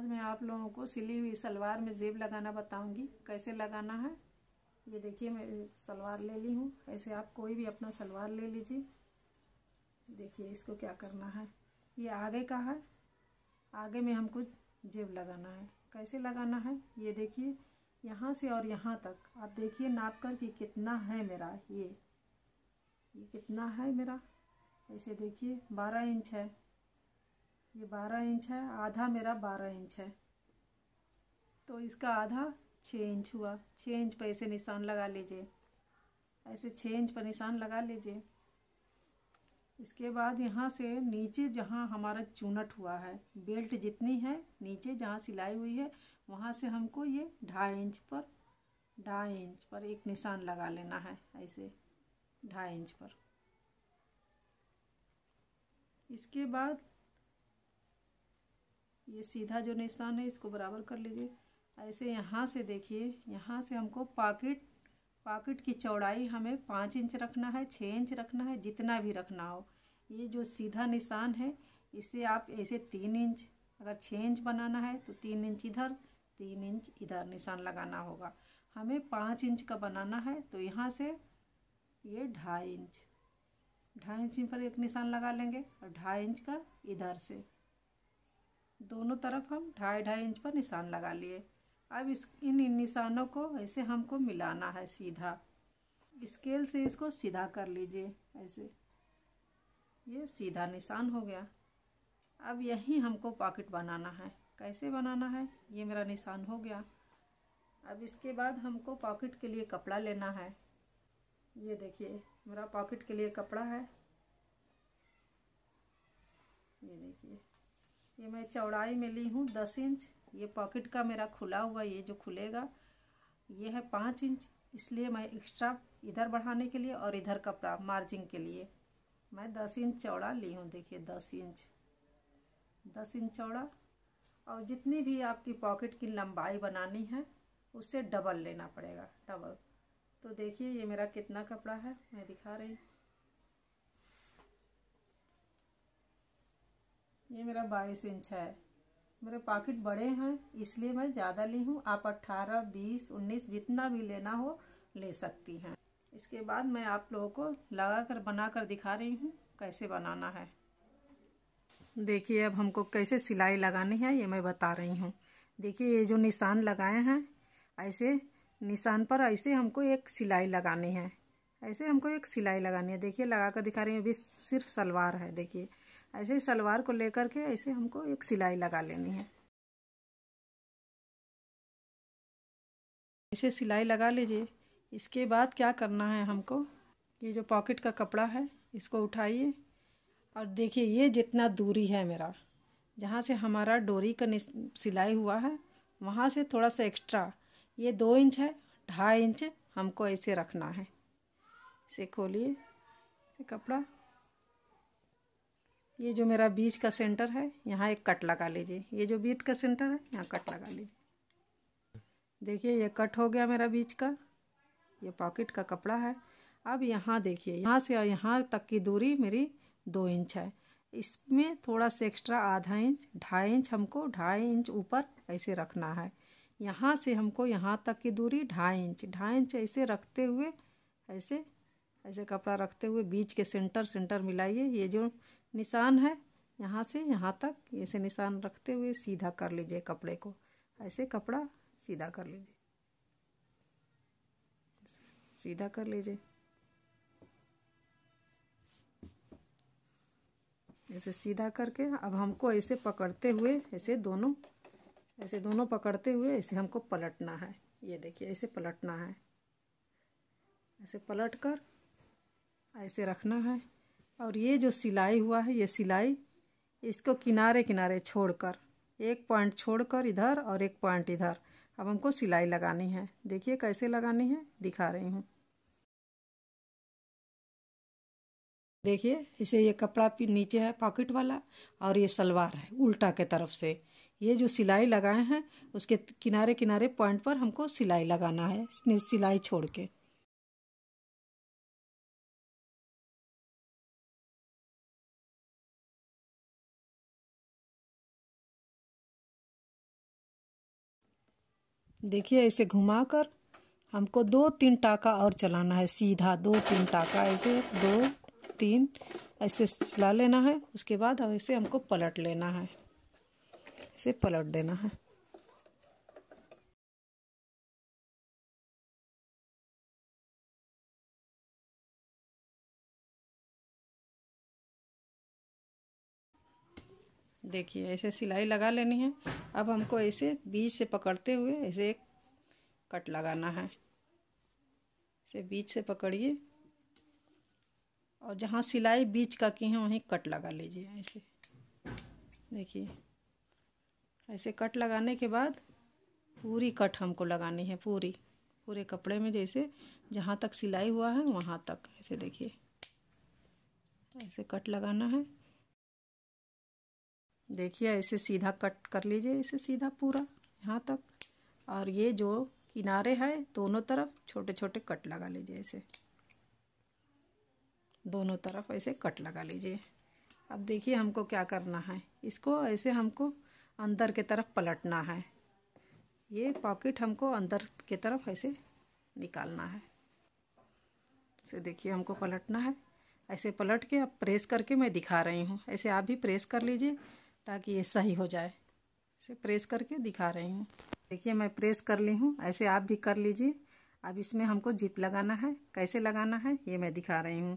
आज मैं आप लोगों को सिली हुई सलवार में जेब लगाना बताऊंगी कैसे लगाना है ये देखिए मैं सलवार ले ली हूँ ऐसे आप कोई भी अपना सलवार ले लीजिए देखिए इसको क्या करना है ये आगे का है आगे में हमको जेब लगाना है कैसे लगाना है ये देखिए यहाँ से और यहाँ तक आप देखिए नाप कर कि कितना है मेरा ये ये कितना है मेरा ऐसे देखिए बारह इंच है ये बारह इंच है आधा मेरा बारह इंच है तो इसका आधा छः इंच हुआ छः इंच पर ऐसे निशान लगा लीजिए ऐसे छः इंच पर निशान लगा लीजिए इसके बाद यहाँ से नीचे जहाँ हमारा चूनट हुआ है बेल्ट जितनी है नीचे जहाँ सिलाई हुई है वहाँ से हमको ये ढाई इंच पर ढाई इंच पर एक निशान लगा लेना है ऐसे ढाई इंच पर इसके बाद ये सीधा जो निशान है इसको बराबर कर लीजिए ऐसे यहाँ से देखिए यहाँ से हमको पॉकेट पॉकेट की चौड़ाई हमें पाँच इंच रखना है छः इंच रखना है जितना भी रखना हो ये जो सीधा निशान है इसे आप ऐसे तीन इंच अगर छः इंच बनाना है तो तीन इंच इधर तीन इंच इधर निशान लगाना होगा हमें पाँच इंच का बनाना है तो यहाँ से ये ढाई इंच ढाई इंच पर एक निशान लगा लेंगे और ढाई इंच का इधर से दोनों तरफ हम ढाई ढाई इंच पर निशान लगा लिए अब इस इन इन निशानों को ऐसे हमको मिलाना है सीधा स्केल से इसको सीधा कर लीजिए ऐसे ये सीधा निशान हो गया अब यही हमको पॉकेट बनाना है कैसे बनाना है ये मेरा निशान हो गया अब इसके बाद हमको पॉकेट के लिए कपड़ा लेना है ये देखिए मेरा पॉकेट के लिए कपड़ा है ये देखिए ये मैं चौड़ाई में ली हूँ दस इंच ये पॉकेट का मेरा खुला हुआ ये जो खुलेगा ये है पाँच इंच इसलिए मैं एक्स्ट्रा इधर बढ़ाने के लिए और इधर कपड़ा मार्जिंग के लिए मैं दस इंच चौड़ा ली हूँ देखिए दस इंच दस इंच चौड़ा और जितनी भी आपकी पॉकेट की लंबाई बनानी है उससे डबल लेना पड़ेगा डबल तो देखिए ये मेरा कितना कपड़ा है मैं दिखा रही हूँ ये मेरा बाईस इंच है मेरे पॉकेट बड़े हैं इसलिए मैं ज़्यादा ली हूँ आप अट्ठारह बीस उन्नीस जितना भी लेना हो ले सकती हैं इसके बाद मैं आप लोगों को लगा कर बना कर दिखा रही हूँ कैसे बनाना है देखिए अब हमको कैसे सिलाई लगानी है ये मैं बता रही हूँ देखिए ये जो निशान लगाए हैं ऐसे निशान पर ऐसे हमको एक सिलाई लगानी है ऐसे हमको एक सिलाई लगानी है देखिए लगा कर दिखा रही हूँ अभी सिर्फ सलवार है देखिए ऐसे ही सलवार को लेकर के ऐसे हमको एक सिलाई लगा लेनी है ऐसे सिलाई लगा लीजिए इसके बाद क्या करना है हमको ये जो पॉकेट का कपड़ा है इसको उठाइए और देखिए ये जितना दूरी है मेरा जहाँ से हमारा डोरी का सिलाई हुआ है वहाँ से थोड़ा सा एक्स्ट्रा ये दो इंच है ढाई इंच हमको ऐसे रखना है इसे खोलिए कपड़ा ये जो मेरा बीज का सेंटर है यहाँ एक कट लगा लीजिए ये जो बीट का सेंटर है यहाँ कट लगा लीजिए देखिए ये कट हो गया मेरा बीज का ये पॉकेट का कपड़ा है अब यहाँ देखिए यहाँ से और यहाँ तक की दूरी मेरी दो इंच है इसमें थोड़ा सा एक्स्ट्रा आधा इंच ढाई इंच हमको ढाई इंच ऊपर ऐसे रखना है यहाँ से हमको यहाँ तक की दूरी ढाई इंच ढाई इंच ऐसे रखते हुए ऐसे ऐसे कपड़ा रखते हुए बीच के सेंटर सेंटर मिलाइए ये जो निशान है यहाँ से यहाँ तक ऐसे निशान रखते हुए सीधा कर लीजिए कपड़े को ऐसे कपड़ा सीधा कर लीजिए सीधा कर लीजिए ऐसे सीधा करके अब हमको ऐसे पकड़ते हुए ऐसे दोनों ऐसे दोनों पकड़ते हुए ऐसे हमको पलटना है ये देखिए ऐसे पलटना है ऐसे पलट कर ऐसे रखना है और ये जो सिलाई हुआ है ये सिलाई इसको किनारे किनारे छोड़कर एक पॉइंट छोड़कर इधर और एक पॉइंट इधर अब हमको सिलाई लगानी है देखिए कैसे लगानी है दिखा रही हूँ देखिए इसे ये कपड़ा नीचे है पॉकेट वाला और ये सलवार है उल्टा के तरफ से ये जो सिलाई लगाए हैं उसके किनारे किनारे पॉइंट पर हमको सिलाई लगाना है सिलाई छोड़ के देखिए ऐसे घुमाकर हमको दो तीन टाका और चलाना है सीधा दो तीन टाका ऐसे दो तीन ऐसे चला लेना है उसके बाद ऐसे हमको पलट लेना है ऐसे पलट देना है देखिए ऐसे सिलाई लगा लेनी है अब हमको ऐसे बीच से पकड़ते हुए ऐसे एक कट लगाना है इसे बीच से पकड़िए और जहाँ सिलाई बीच का की है वहीं कट लगा लीजिए ऐसे देखिए ऐसे कट लगाने के बाद पूरी कट हमको लगानी है पूरी पूरे कपड़े में जैसे जहाँ तक सिलाई हुआ है वहाँ तक ऐसे देखिए ऐसे कट लगाना है देखिए ऐसे सीधा कट कर लीजिए इसे सीधा पूरा यहाँ तक और ये जो किनारे है दोनों तरफ छोटे छोटे कट लगा लीजिए ऐसे दोनों तरफ ऐसे कट लगा लीजिए अब देखिए हमको क्या करना है इसको ऐसे हमको अंदर के तरफ पलटना है ये पॉकेट हमको अंदर के तरफ ऐसे निकालना है इसे देखिए हमको पलटना है ऐसे पलट के अब प्रेस करके मैं दिखा रही हूँ ऐसे आप भी प्रेस कर लीजिए ताकि ये सही हो जाए इसे प्रेस करके दिखा रही हूँ देखिए मैं प्रेस कर ली हूँ ऐसे आप भी कर लीजिए अब इसमें हमको जिप लगाना है कैसे लगाना है ये मैं दिखा रही हूँ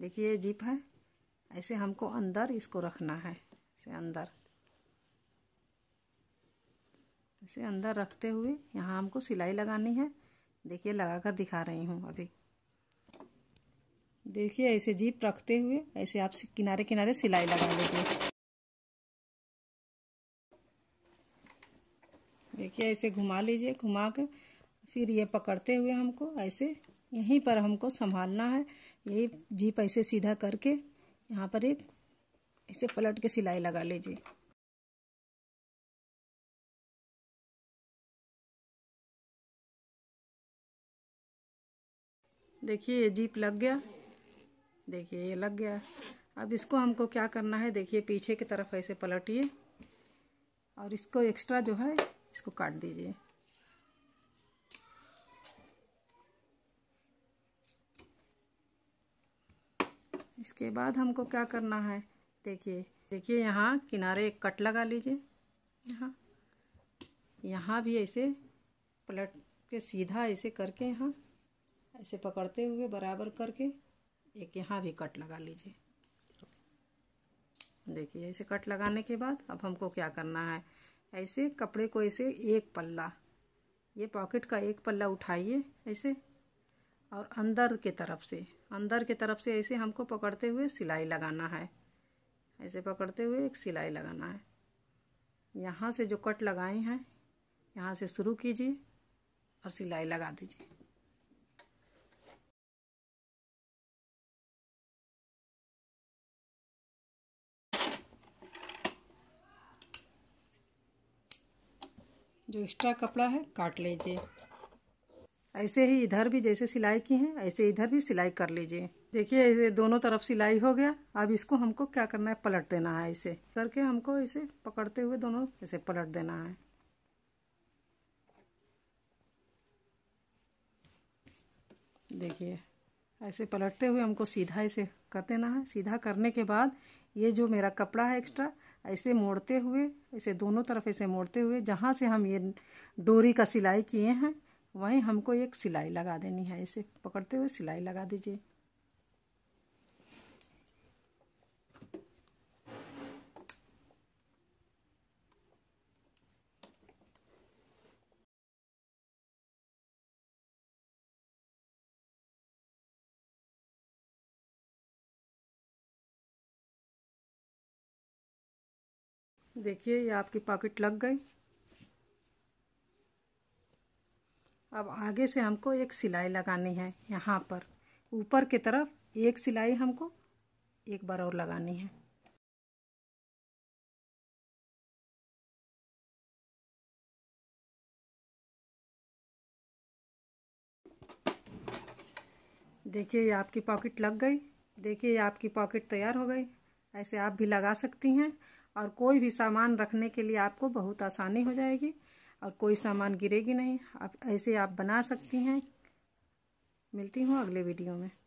देखिए ये जिप है ऐसे हमको अंदर इसको रखना है ऐसे अंदर ऐसे अंदर रखते हुए यहाँ हमको सिलाई लगानी है देखिए लगा कर दिखा रही हूँ अभी देखिए ऐसे जीप रखते हुए ऐसे आप किनारे किनारे सिलाई लगा लीजिए देखिए ऐसे घुमा लीजिए घुमा कर फिर ये पकड़ते हुए हमको ऐसे यहीं पर हमको संभालना है यही जीप ऐसे सीधा करके यहाँ पर एक ऐसे पलट के सिलाई लगा लीजिए देखिए ये जीप लग गया देखिए ये लग गया अब इसको हमको क्या करना है देखिए पीछे की तरफ ऐसे पलटिए और इसको एक्स्ट्रा जो है इसको काट दीजिए इसके बाद हमको क्या करना है देखिए देखिए यहाँ किनारे एक कट लगा लीजिए यहाँ यहाँ भी ऐसे पलट के सीधा ऐसे करके यहाँ ऐसे पकड़ते हुए बराबर करके एक यहाँ भी कट लगा लीजिए देखिए ऐसे कट लगाने के बाद अब हमको क्या करना है ऐसे कपड़े को ऐसे एक पल्ला ये पॉकेट का एक पल्ला उठाइए ऐसे और अंदर के तरफ से अंदर के तरफ से ऐसे हमको पकड़ते हुए सिलाई लगाना है ऐसे पकड़ते हुए एक सिलाई लगाना है यहाँ से जो कट लगाए हैं यहाँ से शुरू कीजिए और सिलाई लगा दीजिए जो एक्स्ट्रा कपड़ा है काट लीजिए ऐसे ही इधर भी जैसे सिलाई की है ऐसे इधर भी सिलाई कर लीजिए देखिए ऐसे दोनों तरफ सिलाई हो गया अब इसको हमको क्या करना है पलट देना है इसे करके हमको इसे पकड़ते हुए दोनों ऐसे पलट देना है देखिए ऐसे पलटते हुए हमको सीधा इसे कर देना है सीधा करने के बाद ये जो मेरा कपड़ा है एक्स्ट्रा ऐसे मोड़ते हुए ऐसे दोनों तरफ ऐसे मोड़ते हुए जहाँ से हम ये डोरी का सिलाई किए हैं वहीं हमको एक सिलाई लगा देनी है ऐसे पकड़ते हुए सिलाई लगा दीजिए देखिए ये आपकी पॉकेट लग गई अब आगे से हमको एक सिलाई लगानी है यहाँ पर ऊपर की तरफ एक सिलाई हमको एक बार और लगानी है देखिए ये आपकी पॉकेट लग गई देखिए ये आपकी पॉकेट तैयार हो गई ऐसे आप भी लगा सकती हैं और कोई भी सामान रखने के लिए आपको बहुत आसानी हो जाएगी और कोई सामान गिरेगी नहीं आप ऐसे आप बना सकती हैं मिलती हूँ अगले वीडियो में